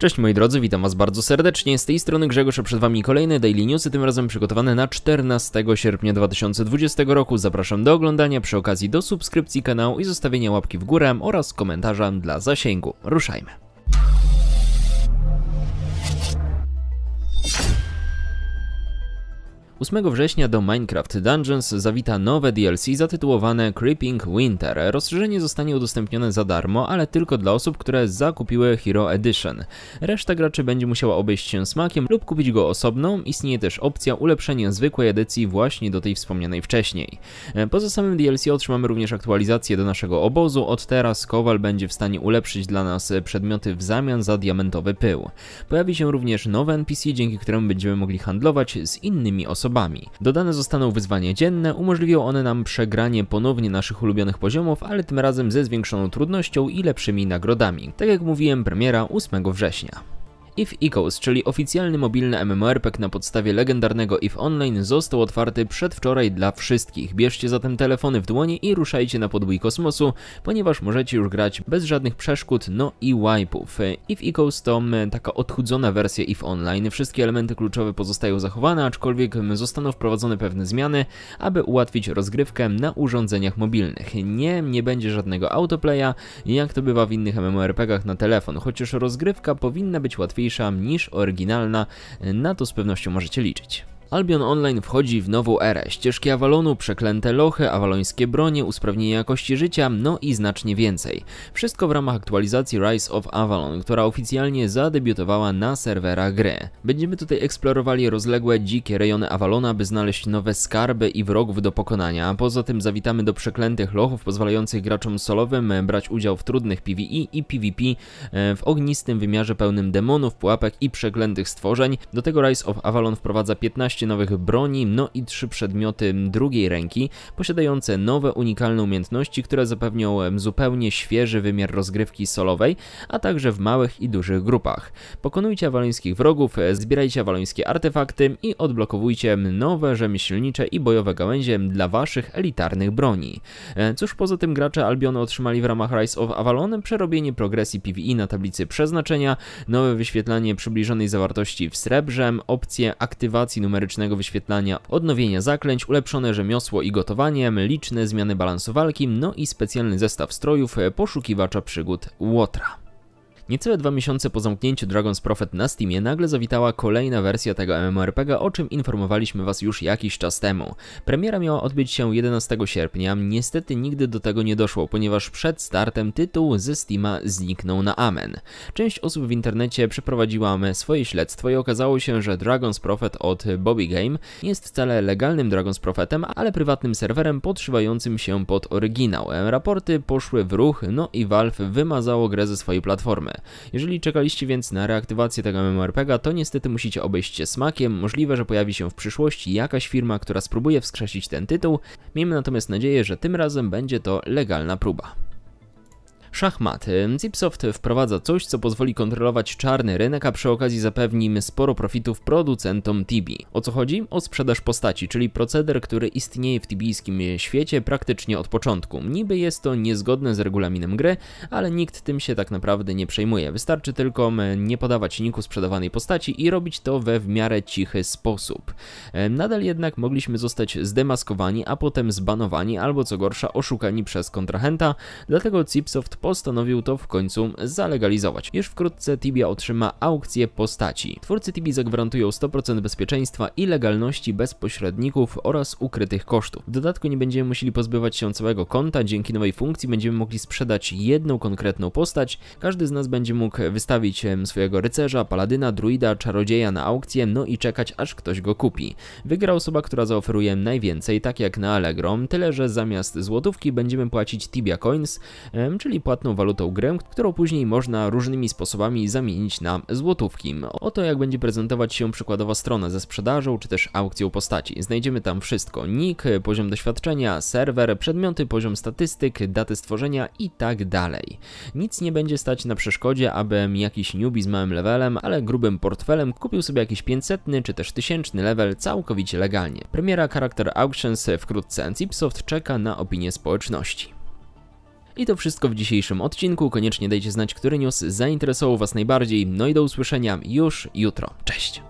Cześć moi drodzy, witam was bardzo serdecznie. Z tej strony Grzegorz, a przed wami kolejne Daily Newsy, tym razem przygotowane na 14 sierpnia 2020 roku. Zapraszam do oglądania, przy okazji do subskrypcji kanału i zostawienia łapki w górę oraz komentarza dla zasięgu. Ruszajmy. 8 września do Minecraft Dungeons zawita nowe DLC zatytułowane Creeping Winter. Rozszerzenie zostanie udostępnione za darmo, ale tylko dla osób, które zakupiły Hero Edition. Reszta graczy będzie musiała obejść się smakiem lub kupić go osobno. Istnieje też opcja ulepszenia zwykłej edycji właśnie do tej wspomnianej wcześniej. E, poza samym DLC otrzymamy również aktualizację do naszego obozu. Od teraz Kowal będzie w stanie ulepszyć dla nas przedmioty w zamian za diamentowy pył. Pojawi się również nowe NPC, dzięki któremu będziemy mogli handlować z innymi osobami osobami. Dodane zostaną wyzwania dzienne, umożliwią one nam przegranie ponownie naszych ulubionych poziomów, ale tym razem ze zwiększoną trudnością i lepszymi nagrodami. Tak jak mówiłem, premiera 8 września. If Echoes, czyli oficjalny mobilny MMORPG na podstawie legendarnego If Online został otwarty przedwczoraj dla wszystkich. Bierzcie zatem telefony w dłoni i ruszajcie na podwój kosmosu, ponieważ możecie już grać bez żadnych przeszkód, no i wipe'ów. If Echoes to taka odchudzona wersja If Online. Wszystkie elementy kluczowe pozostają zachowane, aczkolwiek zostaną wprowadzone pewne zmiany, aby ułatwić rozgrywkę na urządzeniach mobilnych. Nie, nie będzie żadnego autoplaya, jak to bywa w innych MMORPGach na telefon, chociaż rozgrywka powinna być łatwiejsza łatwiejsza niż oryginalna, na to z pewnością możecie liczyć. Albion Online wchodzi w nową erę. Ścieżki Avalonu, przeklęte lochy, awalońskie bronie, usprawnienie jakości życia, no i znacznie więcej. Wszystko w ramach aktualizacji Rise of Avalon, która oficjalnie zadebiutowała na serwerach gry. Będziemy tutaj eksplorowali rozległe, dzikie rejony Avalona, by znaleźć nowe skarby i wrogów do pokonania. Poza tym zawitamy do przeklętych lochów pozwalających graczom solowym e, brać udział w trudnych PvE i PvP e, w ognistym wymiarze pełnym demonów, pułapek i przeklętych stworzeń. Do tego Rise of Avalon wprowadza 15 nowych broni, no i 3 przedmioty drugiej ręki, posiadające nowe unikalne umiejętności, które zapewnią zupełnie świeży wymiar rozgrywki solowej, a także w małych i dużych grupach. Pokonujcie awalońskich wrogów, e, zbierajcie awalońskie artefakty i odblokowujcie nowe rzemieślnicze i bojowe gałęzie dla waszych elitarnych broni. E, cóż poza tym gracze Albionu otrzymali w ramach Rise of Avalon przerobienie progresji PvE na tablicy przeznaczenia, nowe wyświetlanie przybliżonej zawartości w srebrze, opcję aktywacji numerycznej dynamicznego wyświetlania, odnowienia zaklęć, ulepszone rzemiosło i gotowanie, liczne zmiany balansu walki, no i specjalny zestaw strojów poszukiwacza przygód Łotra. Niecałe dwa miesiące po zamknięciu Dragon's Prophet na Steamie nagle zawitała kolejna wersja tego MMORPG, o czym informowaliśmy Was już jakiś czas temu. Premiera miała odbyć się 11 sierpnia, niestety nigdy do tego nie doszło, ponieważ przed startem tytuł ze Steama zniknął na amen. Część osób w internecie przeprowadziła swoje śledztwo i okazało się, że Dragon's Prophet od Bobby Game nie jest wcale legalnym Dragon's Prophetem, ale prywatnym serwerem podszywającym się pod oryginał. Raporty poszły w ruch, no i Valve wymazało grę ze swojej platformy. Jeżeli czekaliście więc na reaktywację tego MMORPG'a, to niestety musicie obejść się smakiem, możliwe, że pojawi się w przyszłości jakaś firma, która spróbuje wskrzesić ten tytuł, miejmy natomiast nadzieję, że tym razem będzie to legalna próba. Szachmaty. Zipsoft wprowadza coś, co pozwoli kontrolować czarny rynek, a przy okazji zapewni im sporo profitów producentom Tibi. O co chodzi? O sprzedaż postaci, czyli proceder, który istnieje w tibijskim świecie praktycznie od początku. Niby jest to niezgodne z regulaminem gry, ale nikt tym się tak naprawdę nie przejmuje. Wystarczy tylko nie podawać niku sprzedawanej postaci i robić to we w miarę cichy sposób. Nadal jednak mogliśmy zostać zdemaskowani, a potem zbanowani albo co gorsza oszukani przez kontrahenta, dlatego Zipsoft postanowił to w końcu zalegalizować. Już wkrótce Tibia otrzyma aukcję postaci. Twórcy Tibi zagwarantują 100% bezpieczeństwa i legalności bez pośredników oraz ukrytych kosztów. W dodatku nie będziemy musieli pozbywać się całego konta, dzięki nowej funkcji będziemy mogli sprzedać jedną konkretną postać. Każdy z nas będzie mógł wystawić swojego rycerza, paladyna, druida, czarodzieja na aukcję, no i czekać aż ktoś go kupi. Wygra osoba, która zaoferuje najwięcej, tak jak na Allegro, tyle że zamiast złotówki będziemy płacić Tibia Coins, czyli płacić płatną walutą grę, którą później można różnymi sposobami zamienić na złotówki. Oto jak będzie prezentować się przykładowa strona ze sprzedażą czy też aukcją postaci. Znajdziemy tam wszystko, nick, poziom doświadczenia, serwer, przedmioty, poziom statystyk, daty stworzenia i tak dalej. Nic nie będzie stać na przeszkodzie, abym jakiś newbie z małym levelem, ale grubym portfelem kupił sobie jakiś 500 czy też 1000 level całkowicie legalnie. Premiera Character Auctions wkrótce, Cipsoft czeka na opinię społeczności. I to wszystko w dzisiejszym odcinku. Koniecznie dajcie znać, który news zainteresował Was najbardziej. No i do usłyszenia już jutro. Cześć!